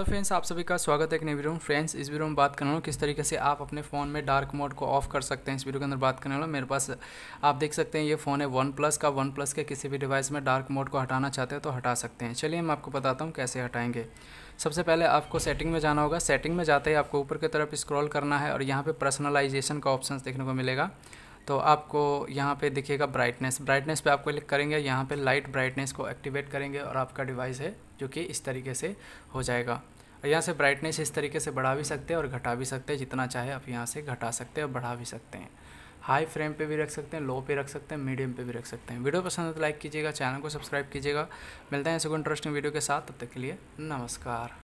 तो फ्रेंड्स आप सभी का स्वागत है एक नई वीडियो में फ्रेंड्स इस वीडियो में बात करने वाला किस तरीके से आप अपने फ़ोन में डार्क मोड को ऑफ कर सकते हैं इस वीडियो के अंदर बात करने वाला मेरे पास आप देख सकते हैं ये फ़ोन है वन प्लस का वन प्लस के किसी भी डिवाइस में डार्क मोड को हटाना चाहते हैं तो हटा सकते हैं चलिए मैं आपको बताता हूँ कैसे हटाएंगे सबसे पहले आपको सेटिंग में जाना होगा सेटिंग में जाते ही आपको ऊपर की तरफ स्क्रॉल करना है और यहाँ पर पर्सनलाइजेशन का ऑप्शन देखने को मिलेगा तो आपको यहाँ पे दिखेगा ब्राइटनेस ब्राइटनेस पे आप क्लिक करेंगे यहाँ पे लाइट ब्राइटनेस को एक्टिवेट करेंगे और आपका डिवाइस है जो कि इस तरीके से हो जाएगा और यहाँ से ब्राइटनेस इस तरीके से बढ़ा भी सकते हैं और घटा भी सकते हैं जितना चाहे आप यहाँ से घटा सकते हैं और बढ़ा भी सकते हैं हाई फ्रेम पे भी रख सकते हैं लो पे रख सकते हैं मीडियम पे भी रख सकते हैं वीडियो पसंद है तो लाइक कीजिएगा चैनल को सब्सक्राइब कीजिएगा मिलते हैं ऐसे कोई इंटरेस्टिंग वीडियो के साथ तब तक के लिए नमस्कार